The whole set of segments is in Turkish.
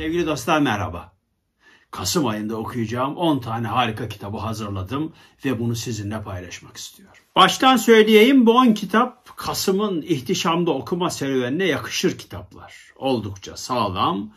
Sevgili dostlar merhaba. Kasım ayında okuyacağım 10 tane harika kitabı hazırladım ve bunu sizinle paylaşmak istiyorum. Baştan söyleyeyim bu 10 kitap Kasım'ın ihtişamda okuma serüvenine yakışır kitaplar. Oldukça sağlam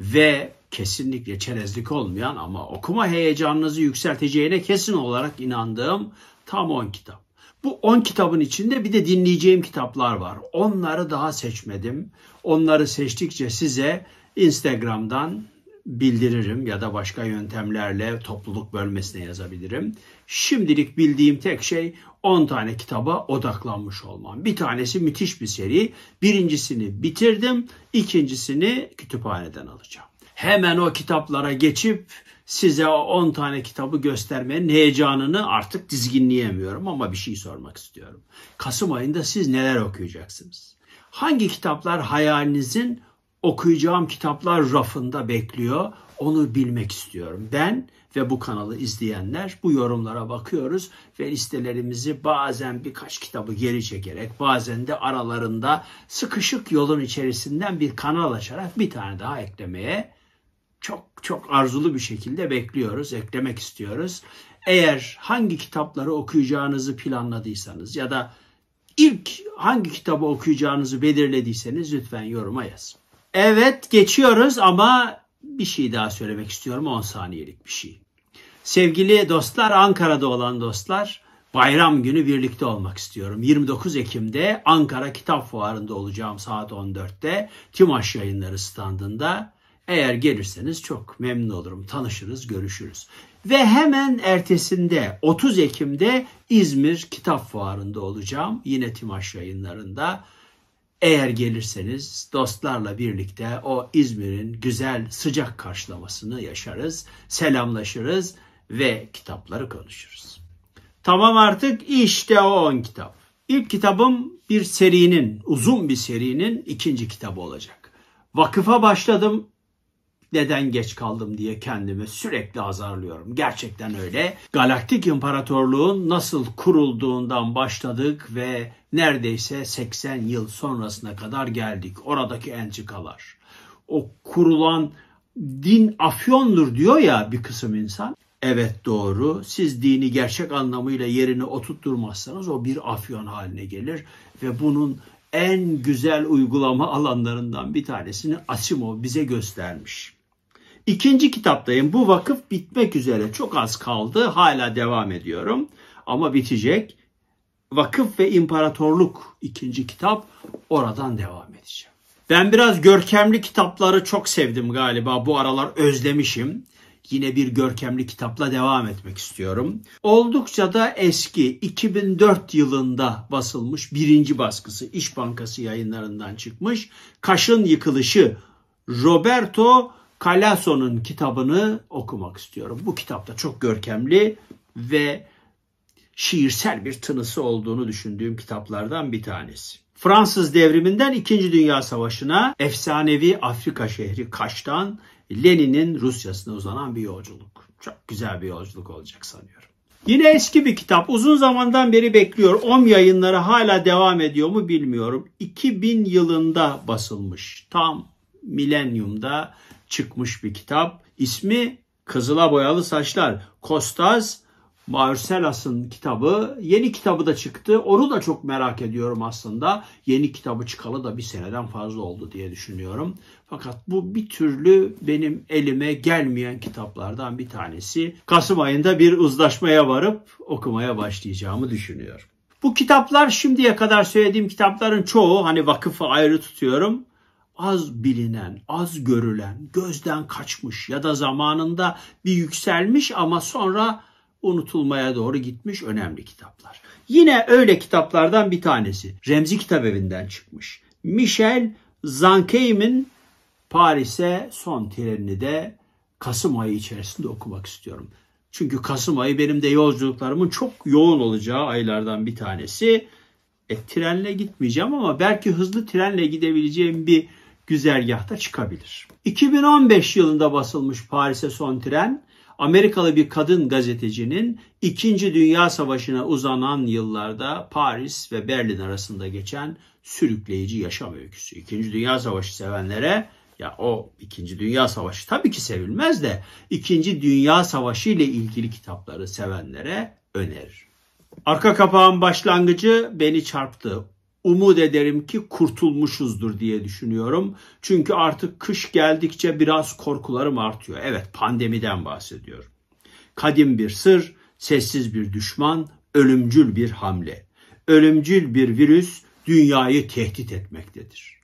ve kesinlikle çerezlik olmayan ama okuma heyecanınızı yükselteceğine kesin olarak inandığım tam 10 kitap. Bu 10 kitabın içinde bir de dinleyeceğim kitaplar var. Onları daha seçmedim. Onları seçtikçe size Instagram'dan bildiririm ya da başka yöntemlerle topluluk bölmesine yazabilirim. Şimdilik bildiğim tek şey 10 tane kitaba odaklanmış olmam. Bir tanesi müthiş bir seri. Birincisini bitirdim, ikincisini kütüphaneden alacağım. Hemen o kitaplara geçip size o 10 tane kitabı göstermenin heyecanını artık dizginleyemiyorum ama bir şey sormak istiyorum. Kasım ayında siz neler okuyacaksınız? Hangi kitaplar hayalinizin okuyacağım kitaplar rafında bekliyor. Onu bilmek istiyorum. Ben ve bu kanalı izleyenler bu yorumlara bakıyoruz ve listelerimizi bazen birkaç kitabı geri çekerek bazen de aralarında sıkışık yolun içerisinden bir kanal açarak bir tane daha eklemeye çok çok arzulu bir şekilde bekliyoruz, eklemek istiyoruz. Eğer hangi kitapları okuyacağınızı planladıysanız ya da ilk hangi kitabı okuyacağınızı belirlediyseniz lütfen yoruma yazın. Evet geçiyoruz ama bir şey daha söylemek istiyorum 10 saniyelik bir şey. Sevgili dostlar, Ankara'da olan dostlar, bayram günü birlikte olmak istiyorum. 29 Ekim'de Ankara Kitap Fuarı'nda olacağım saat 14'te. Timaş Yayınları standında. Eğer gelirseniz çok memnun olurum. Tanışırız, görüşürüz. Ve hemen ertesinde 30 Ekim'de İzmir Kitap Fuarı'nda olacağım. Yine Timaş Yayınları'nda. Eğer gelirseniz dostlarla birlikte o İzmir'in güzel sıcak karşılamasını yaşarız, selamlaşırız ve kitapları konuşuruz. Tamam artık işte o 10 kitap. İlk kitabım bir serinin, uzun bir serinin ikinci kitabı olacak. Vakıfa başladım neden geç kaldım diye kendimi sürekli azarlıyorum. Gerçekten öyle. Galaktik İmparatorluğun nasıl kurulduğundan başladık ve neredeyse 80 yıl sonrasına kadar geldik. Oradaki entrikalar. O kurulan din afyondur diyor ya bir kısım insan. Evet doğru. Siz dini gerçek anlamıyla yerine oturtturmazsanız o bir afyon haline gelir ve bunun en güzel uygulama alanlarından bir tanesini Asimov bize göstermiş. İkinci kitaptayım. Bu vakıf bitmek üzere. Çok az kaldı. Hala devam ediyorum. Ama bitecek. Vakıf ve İmparatorluk ikinci kitap. Oradan devam edeceğim. Ben biraz görkemli kitapları çok sevdim galiba. Bu aralar özlemişim. Yine bir görkemli kitapla devam etmek istiyorum. Oldukça da eski 2004 yılında basılmış birinci baskısı İş Bankası yayınlarından çıkmış. Kaşın Yıkılışı Roberto Calasso'nun kitabını okumak istiyorum. Bu kitapta çok görkemli ve şiirsel bir tınısı olduğunu düşündüğüm kitaplardan bir tanesi. Fransız devriminden İkinci Dünya Savaşı'na efsanevi Afrika şehri Kaş'tan Lenin'in Rusya'sına uzanan bir yolculuk. Çok güzel bir yolculuk olacak sanıyorum. Yine eski bir kitap. Uzun zamandan beri bekliyor. OM yayınları hala devam ediyor mu bilmiyorum. 2000 yılında basılmış. Tam milenyumda çıkmış bir kitap. İsmi Kızıla Boyalı Saçlar. Kostas Marcelas'ın kitabı. Yeni kitabı da çıktı. Onu da çok merak ediyorum aslında. Yeni kitabı çıkalı da bir seneden fazla oldu diye düşünüyorum. Fakat bu bir türlü benim elime gelmeyen kitaplardan bir tanesi. Kasım ayında bir uzlaşmaya varıp okumaya başlayacağımı düşünüyorum. Bu kitaplar şimdiye kadar söylediğim kitapların çoğu hani vakıfı ayrı tutuyorum az bilinen, az görülen, gözden kaçmış ya da zamanında bir yükselmiş ama sonra unutulmaya doğru gitmiş önemli kitaplar. Yine öyle kitaplardan bir tanesi. Remzi Kitabevi'nden çıkmış. Michel Zankeim'in Paris'e son trenini de Kasım ayı içerisinde okumak istiyorum. Çünkü Kasım ayı benim de yolculuklarımın çok yoğun olacağı aylardan bir tanesi. E, trenle gitmeyeceğim ama belki hızlı trenle gidebileceğim bir güzergahta çıkabilir. 2015 yılında basılmış Paris'e son tren Amerikalı bir kadın gazetecinin 2. Dünya Savaşı'na uzanan yıllarda Paris ve Berlin arasında geçen sürükleyici yaşam öyküsü. 2. Dünya Savaşı sevenlere ya o 2. Dünya Savaşı tabii ki sevilmez de 2. Dünya Savaşı ile ilgili kitapları sevenlere önerir. Arka kapağın başlangıcı beni çarptı umut ederim ki kurtulmuşuzdur diye düşünüyorum. Çünkü artık kış geldikçe biraz korkularım artıyor. Evet pandemiden bahsediyorum. Kadim bir sır, sessiz bir düşman, ölümcül bir hamle. Ölümcül bir virüs dünyayı tehdit etmektedir.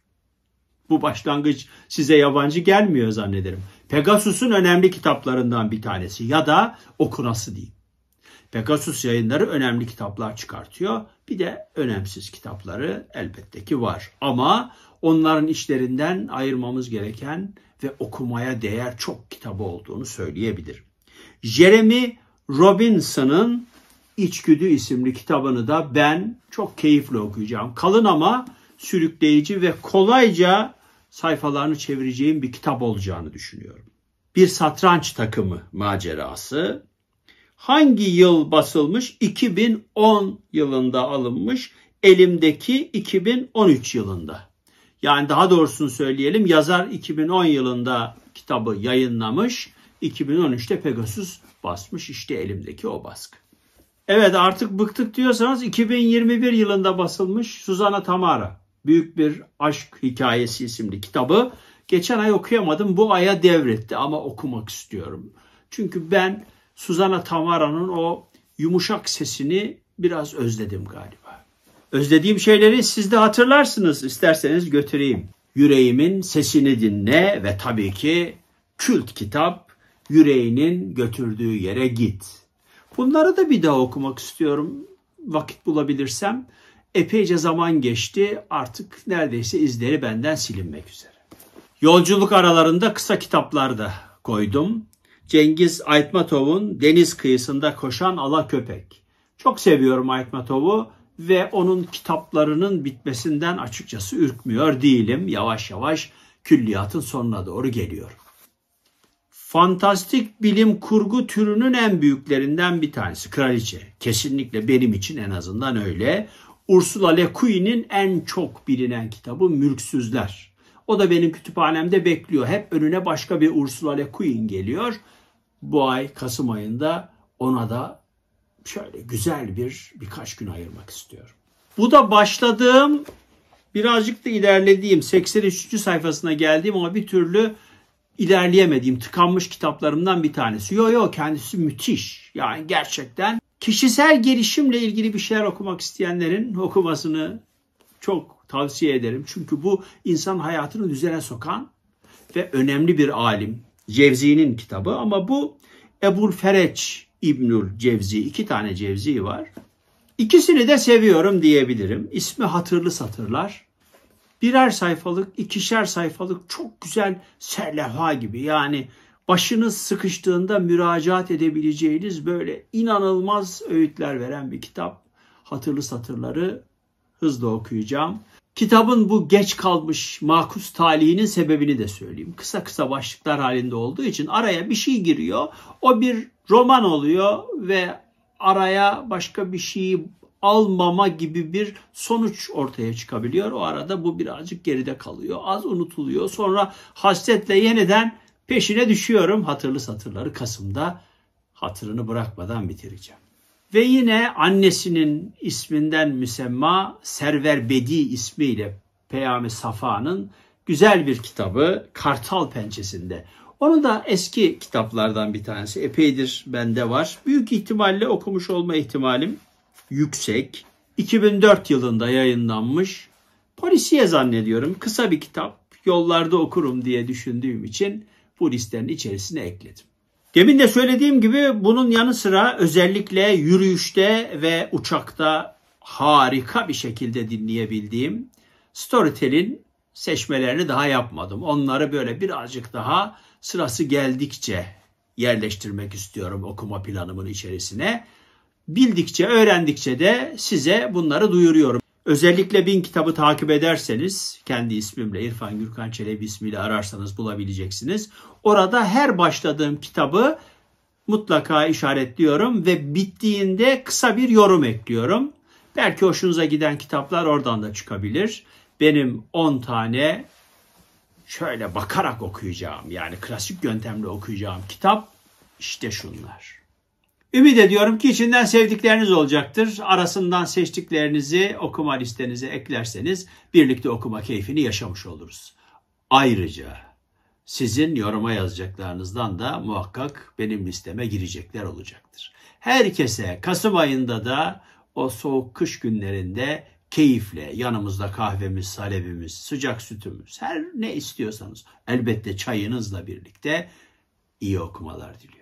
Bu başlangıç size yabancı gelmiyor zannederim. Pegasus'un önemli kitaplarından bir tanesi ya da okunası değil. Pegasus yayınları önemli kitaplar çıkartıyor. Bir de önemsiz kitapları elbette ki var. Ama onların işlerinden ayırmamız gereken ve okumaya değer çok kitabı olduğunu söyleyebilir. Jeremy Robinson'ın İçgüdü isimli kitabını da ben çok keyifle okuyacağım. Kalın ama sürükleyici ve kolayca sayfalarını çevireceğim bir kitap olacağını düşünüyorum. Bir satranç takımı macerası Hangi yıl basılmış? 2010 yılında alınmış. Elimdeki 2013 yılında. Yani daha doğrusunu söyleyelim yazar 2010 yılında kitabı yayınlamış. 2013'te Pegasus basmış. İşte elimdeki o baskı. Evet artık bıktık diyorsanız 2021 yılında basılmış Suzana Tamara Büyük Bir Aşk Hikayesi isimli kitabı. Geçen ay okuyamadım bu aya devretti ama okumak istiyorum. Çünkü ben Suzana Tamara'nın o yumuşak sesini biraz özledim galiba. Özlediğim şeyleri siz de hatırlarsınız isterseniz götüreyim. Yüreğimin sesini dinle ve tabii ki kült kitap yüreğinin götürdüğü yere git. Bunları da bir daha okumak istiyorum vakit bulabilirsem. Epeyce zaman geçti artık neredeyse izleri benden silinmek üzere. Yolculuk aralarında kısa kitaplar da koydum. Cengiz Aytmatov'un Deniz Kıyısında Koşan Ala Köpek. Çok seviyorum Aytmatov'u ve onun kitaplarının bitmesinden açıkçası ürkmüyor değilim. Yavaş yavaş külliyatın sonuna doğru geliyorum. Fantastik bilim kurgu türünün en büyüklerinden bir tanesi Kraliçe. Kesinlikle benim için en azından öyle. Ursula Le Guin'in en çok bilinen kitabı Mülksüzler. O da benim kütüphanemde bekliyor. Hep önüne başka bir Ursula Le Guin geliyor. Bu ay Kasım ayında ona da şöyle güzel bir birkaç gün ayırmak istiyorum. Bu da başladığım birazcık da ilerlediğim 83. sayfasına geldiğim ama bir türlü ilerleyemediğim tıkanmış kitaplarımdan bir tanesi. Yo yo kendisi müthiş. Yani gerçekten kişisel gelişimle ilgili bir şeyler okumak isteyenlerin okumasını çok tavsiye ederim. Çünkü bu insan hayatını düzene sokan ve önemli bir alim. Cevzi'nin kitabı ama bu Ebu Fereç İbnül Cevzi. iki tane Cevzi var. İkisini de seviyorum diyebilirim. İsmi hatırlı satırlar. Birer sayfalık, ikişer sayfalık çok güzel serlevha gibi. Yani başınız sıkıştığında müracaat edebileceğiniz böyle inanılmaz öğütler veren bir kitap. Hatırlı satırları hızla okuyacağım. Kitabın bu geç kalmış makus talihinin sebebini de söyleyeyim. Kısa kısa başlıklar halinde olduğu için araya bir şey giriyor. O bir roman oluyor ve araya başka bir şeyi almama gibi bir sonuç ortaya çıkabiliyor. O arada bu birazcık geride kalıyor. Az unutuluyor. Sonra hasretle yeniden peşine düşüyorum. Hatırlı satırları Kasım'da hatırını bırakmadan bitireceğim. Ve yine annesinin isminden müsemma Server Bedi ismiyle Peyami Safa'nın güzel bir kitabı Kartal Pençesi'nde. Onu da eski kitaplardan bir tanesi. Epeydir bende var. Büyük ihtimalle okumuş olma ihtimalim yüksek. 2004 yılında yayınlanmış. Polisiye zannediyorum. Kısa bir kitap. Yollarda okurum diye düşündüğüm için bu listenin içerisine ekledim. Demin de söylediğim gibi bunun yanı sıra özellikle yürüyüşte ve uçakta harika bir şekilde dinleyebildiğim Storytel'in seçmelerini daha yapmadım. Onları böyle birazcık daha sırası geldikçe yerleştirmek istiyorum okuma planımın içerisine. Bildikçe, öğrendikçe de size bunları duyuruyorum. Özellikle bin kitabı takip ederseniz kendi ismimle İrfan Gürkan Çelebi ismiyle ararsanız bulabileceksiniz. Orada her başladığım kitabı mutlaka işaretliyorum ve bittiğinde kısa bir yorum ekliyorum. Belki hoşunuza giden kitaplar oradan da çıkabilir. Benim 10 tane şöyle bakarak okuyacağım yani klasik yöntemle okuyacağım kitap işte şunlar. Ümit ediyorum ki içinden sevdikleriniz olacaktır. Arasından seçtiklerinizi okuma listenize eklerseniz birlikte okuma keyfini yaşamış oluruz. Ayrıca sizin yoruma yazacaklarınızdan da muhakkak benim listeme girecekler olacaktır. Herkese Kasım ayında da o soğuk kış günlerinde keyifle yanımızda kahvemiz, salebimiz, sıcak sütümüz, her ne istiyorsanız elbette çayınızla birlikte iyi okumalar diliyorum.